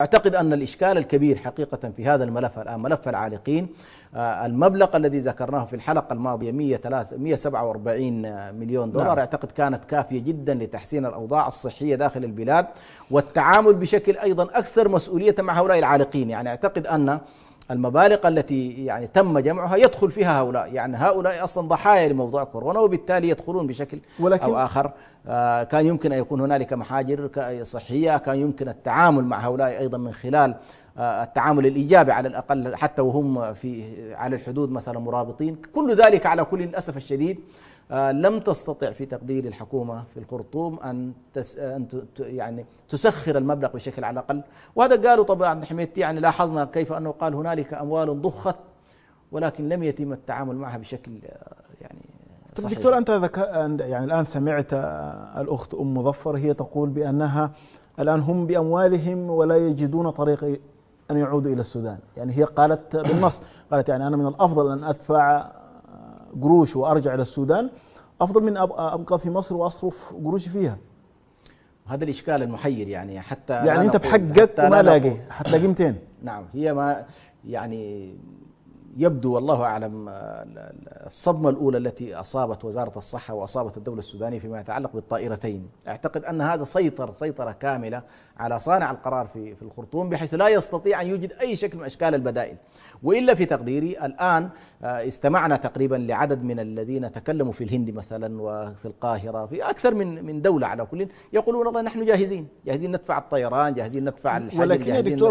أعتقد أن الإشكال الكبير حقيقة في هذا الملف الآن ملف العالقين آه، المبلغ الذي ذكرناه في الحلقة الماضية 147 مليون دولار نعم. أعتقد كانت كافية جدا لتحسين الأوضاع الصحية داخل البلاد والتعامل بشكل أيضا أكثر مسؤولية مع هؤلاء العالقين يعني أعتقد أن المبالغ التي يعني تم جمعها يدخل فيها هؤلاء يعني هؤلاء أصلا ضحايا لموضوع كورونا وبالتالي يدخلون بشكل ولكن أو آخر آه، كان يمكن أن يكون هنالك محاجر صحية كان يمكن التعامل مع هؤلاء أيضا من خلال التعامل الايجابي على الاقل حتى وهم في على الحدود مثلا مرابطين كل ذلك على كل الاسف الشديد آه، لم تستطع في تقدير الحكومه في الخرطوم ان تس ان يعني تسخر المبلغ بشكل على الاقل وهذا قالوا طبعا حميدتي يعني لاحظنا كيف انه قال هنالك اموال ضخت ولكن لم يتم التعامل معها بشكل آه، يعني طيب صحيح. دكتور انت ذك... يعني الان سمعت آه، الاخت ام مظفر هي تقول بانها الان هم باموالهم ولا يجدون طريق أن يعودوا إلى السودان يعني هي قالت بالنص قالت يعني أنا من الأفضل أن أدفع آه، قروش وأرجع إلى السودان أفضل من آه، أبقى في مصر وأصرف قروشي فيها هذا الإشكال المحير يعني حتى يعني أنت بحقك وما لاقي حتلاقي قيمتين نعم هي ما يعني يبدو والله أعلم آه، الصدمة الأولى التي أصابت وزارة الصحة وأصابت الدولة السودانية فيما يتعلق بالطائرتين أعتقد أن هذا سيطر سيطرة كاملة على صانع القرار في في الخرطوم بحيث لا يستطيع أن يوجد أي شكل من أشكال البدائل وإلا في تقديري الآن آه، استمعنا تقريبا لعدد من الذين تكلموا في الهند مثلا وفي القاهرة في أكثر من من دولة على كل يقولون والله نحن جاهزين جاهزين ندفع الطيران جاهزين ندفع الحجر جاهزين